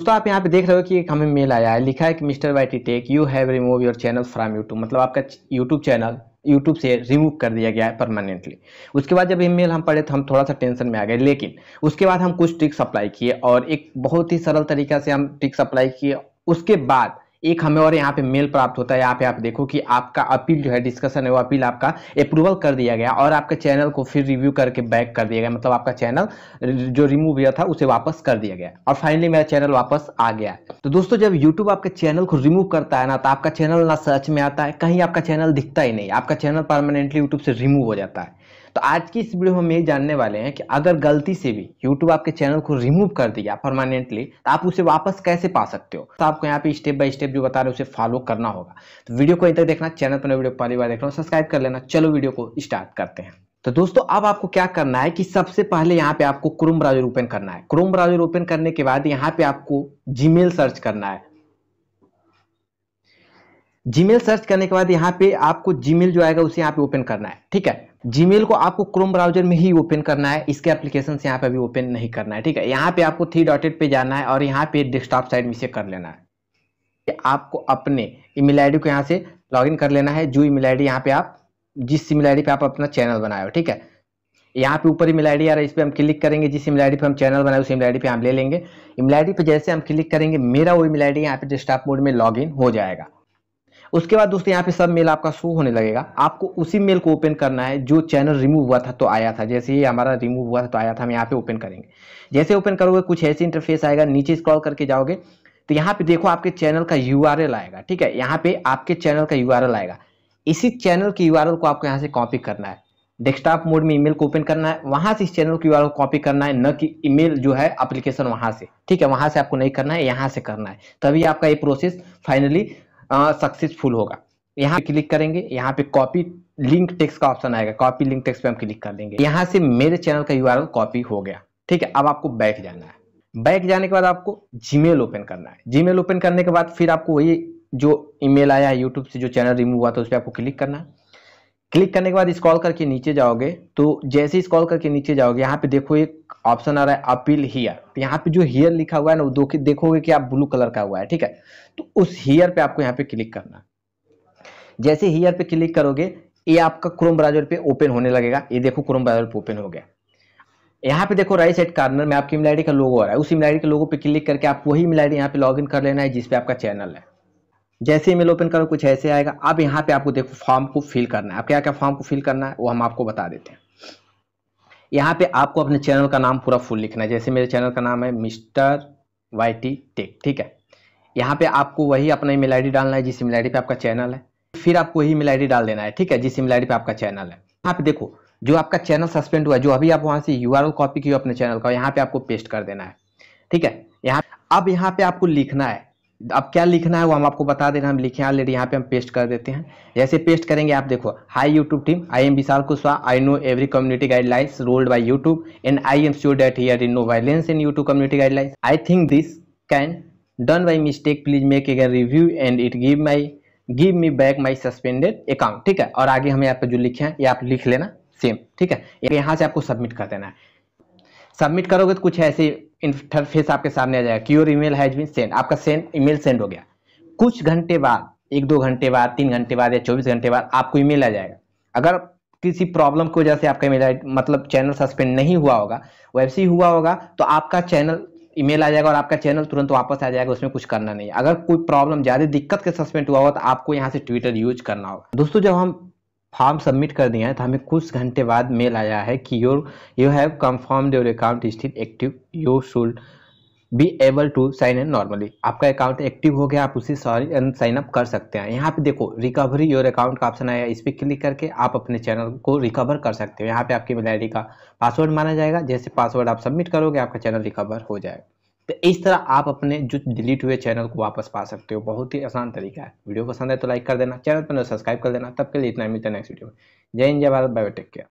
दोस्तों आप यहाँ पे देख रहे हो कि एक हमें मेल आया है लिखा है कि Mister Y T tech you have remove your channel from YouTube मतलब आपका यूट्यूब चैनल यूट्यूब से रिमूव कर दिया गया है परमानेंटली उसके बाद जब ईमेल हम पढ़े तो हम थोड़ा सा टेंशन में आ गए लेकिन उसके बाद हम कुछ ट्रिक्स अप्लाई किए और एक बहुत ही सरल तरीका से हम ट्रिक्स अप्लाई किए उसके बाद एक हमें और यहाँ पे मेल प्राप्त होता है यहाँ पे आप देखो कि आपका अपील जो है डिस्कशन है वो अपील आपका अप्रूवल कर दिया गया और आपके चैनल को फिर रिव्यू करके बैक कर दिया गया मतलब आपका चैनल जो रिमूव हुआ था उसे वापस कर दिया गया और फाइनली मेरा चैनल वापस आ गया तो दोस्तों जब यूट्यूब आपके चैनल को रिमूव करता है ना तो आपका चैनल ना सर्च में आता है कहीं आपका चैनल दिखता ही नहीं आपका चैनल परमानेंटली यूट्यूब से रिमूव हो जाता है तो आज की इस वीडियो में हम ये जानने वाले हैं कि अगर गलती से भी YouTube आपके चैनल को रिमूव कर दिया परमानेंटली तो आप उसे वापस कैसे पा सकते हो तो आपको यहाँ पे स्टेप बाय स्टेप जो बता रहे उसे फॉलो करना होगा तो वीडियो को तक देखना चैनल पर वीडियो पहली बार देख रहा हूँ सब्सक्राइब कर लेना चलो वीडियो को स्टार्ट करते हैं तो दोस्तों अब आपको क्या करना है कि सबसे पहले यहाँ पे आपको क्रोम ब्राउजर ओपन करना है क्रोम ब्राउजर ओपन करने के बाद यहाँ पे आपको जीमेल सर्च करना है जीमेल सर्च करने के बाद यहाँ पे आपको जीमेल जो आएगा उसे यहाँ पे ओपन करना है ठीक है जीमेल को आपको क्रोम ब्राउजर में ही ओपन करना है इसके एप्लीकेशन से यहाँ पे अभी ओपन नहीं करना है ठीक है यहाँ पे आपको थ्री डॉटेड पे जाना है और यहाँ पे डेस्कटॉप साइड में से कर लेना है आपको अपने ईमेल आईडी को यहाँ से लॉगिन कर लेना है जो ईमेल आईडी यहाँ पे आप जिस ईमेल आईडी पे आप अपना चैनल बनाए हो ठीक है यहाँ पे ऊपर ईमेल आई डी आ रहा है इस पर हम क्लिक करेंगे जिस ईमेल आई पे हम चैनल बनाए उस ईमेल आई पे हम ले लेंगे ईमेल आई पे जैसे हम क्लिक करेंगे मेरा वो ईमेल आई डी यहाँ पे डेस्कटॉप मोड में लॉगिन हो जाएगा उसके बाद दोस्तों यहाँ पे सब मेल आपका शो होने लगेगा आपको उसी मेल को ओपन करना है जो चैनल रिमूव हुआ था तो आया था जैसे ही हमारा रिमूव हुआ था तो आया था हम यहाँ पे ओपन करेंगे जैसे ओपन करोगे कुछ ऐसे इंटरफेस आएगा नीचे स्क्रॉल करके जाओगे तो यहाँ पे देखो आपके चैनल का यू आएगा ठीक है यहाँ पे आपके चैनल का यू आएगा इसी चैनल की यू को आपको यहाँ से कॉपी करना है डेस्कटॉप मोड में ईमेल को ओपन करना है वहां से इस चैनल की को कॉपी करना है न कि ईमेल जो है एप्लीकेशन वहां से ठीक है वहां से आपको नहीं करना है यहाँ से करना है तभी आपका ये प्रोसेस फाइनली सक्सेसफुल होगा यहाँ क्लिक करेंगे यहाँ पे कॉपी लिंक टेक्स्ट का ऑप्शन आएगा कॉपी लिंक टेक्स्ट पे हम क्लिक कर देंगे यहाँ से मेरे चैनल का यू कॉपी हो गया ठीक है अब आपको बैक जाना है बैक जाने के बाद आपको जीमेल ओपन करना है जीमेल ओपन करने के बाद फिर आपको वही जो ईमेल आया है यूट्यूब से जो चैनल रिमूव हुआ था उस पर आपको क्लिक करना है क्लिक करने के बाद स्क्रॉल करके नीचे जाओगे तो जैसे स्क्रॉल करके नीचे जाओगे यहाँ पे देखो एक ऑप्शन आ रहा है अपील हियर तो यहाँ पे जो हियर लिखा हुआ है ना वो देखोगे कि आप ब्लू कलर का हुआ है ठीक है तो उस हियर पे आपको यहाँ पे क्लिक करना जैसे हियर पे क्लिक करोगे ये आपका क्रोम ब्राउजर पे ओपन होने लगेगा ये देखो क्रोम ब्राउजर पे ओपन हो गया यहाँ पे देखो राइट साइड कार्नर में आपकी ईमेल का लोगो आ रहा है उस ईमेल के लोगो पे क्लिक करके आप वही ईमेल यहाँ पे इन कर लेना है जिसपे आपका चैनल है जैसे ईमेल ओपन करो कुछ ऐसे आएगा अब यहाँ पे आपको देखो फॉर्म को फिल करना है आप क्या क्या फॉर्म को फिल करना है वो हम आपको बता देते हैं यहाँ पे आपको अपने चैनल का नाम पूरा फुल लिखना है जैसे मेरे चैनल का नाम है मिस्टर वाई टी टेक ठीक है यहाँ पे आपको वही अपना ईमेल आईडी डालना है जिस ईमेल आईडी पे आपका चैनल है फिर आपको वही ईमेल आईडी डाल देना है ठीक है जिस ईमेल आईडी पे आपका चैनल है यहाँ पे देखो जो आपका चैनल सस्पेंड हुआ है जो अभी आप वहाँ से यू कॉपी की अपने चैनल का यहाँ पे आपको पेस्ट कर देना है ठीक है यहाँ अब यहाँ पे आपको लिखना है अब क्या लिखना है वो हम आपको बता दे रहे हैं हम लिखे ऑलरेडी यहाँ पे हम पेस्ट कर देते हैं जैसे पेस्ट करेंगे आप देखो hi YouTube team I am Vishal Kushwaha I know every community guidelines rolled by YouTube and I am sure that here in no violence in YouTube community guidelines I think this can done by mistake please make again review and it give my give me back my suspended account ठीक है और आगे हम यहाँ पे जो लिखे हैं ये आप लिख लेना सेम ठीक है यहाँ से आपको सबमिट कर देना है सबमिट करोगे तो कुछ ऐसे इंटरफेस आपके सामने आ जाएगा कि your email has been send आपका सेंड ईमेल सेंड हो गया कुछ घंटे बाद एक दो घंटे बाद तीन घंटे बाद या चौबीस घंटे बाद आपको ईमेल आ जाएगा अगर किसी प्रॉब्लम की वजह से आपका ईमेल मतलब चैनल सस्पेंड नहीं हुआ होगा वैसे ही हुआ होगा तो आपका चैनल ईमेल आ जाएगा और आपका चैनल तुरंत वापस आ जाएगा उसमें कुछ करना नहीं अगर कोई प्रॉब्लम ज्यादा दिक्कत के सस्पेंड हुआ होगा तो आपको यहाँ से ट्विटर यूज करना होगा दोस्तों जब हम फॉर्म सबमिट कर दिया है तो हमें कुछ घंटे बाद मेल आया है कि your you have confirm your account स्थित active you should be able to sign in normally आपका अकाउंट एक्टिव हो गया आप उसी सॉरी साइन अप कर सकते हैं यहाँ पे देखो रिकवरी योर अकाउंट का ऑप्शन आया इस पर क्लिक करके आप अपने चैनल को रिकवर कर सकते हो यहाँ पे आपकी मेल आई का पासवर्ड माना जाएगा जैसे पासवर्ड आप सबमिट करोगे आपका चैनल रिकवर हो जाएगा तो इस तरह आप अपने जो डिलीट हुए चैनल को वापस पा सकते हो बहुत ही आसान तरीका है वीडियो पसंद है तो लाइक कर देना चैनल पर सब्सक्राइब कर देना तब के लिए इतना मिलता है नेक्स्ट वीडियो में जय हिंद जय भारत बायोटेक केयर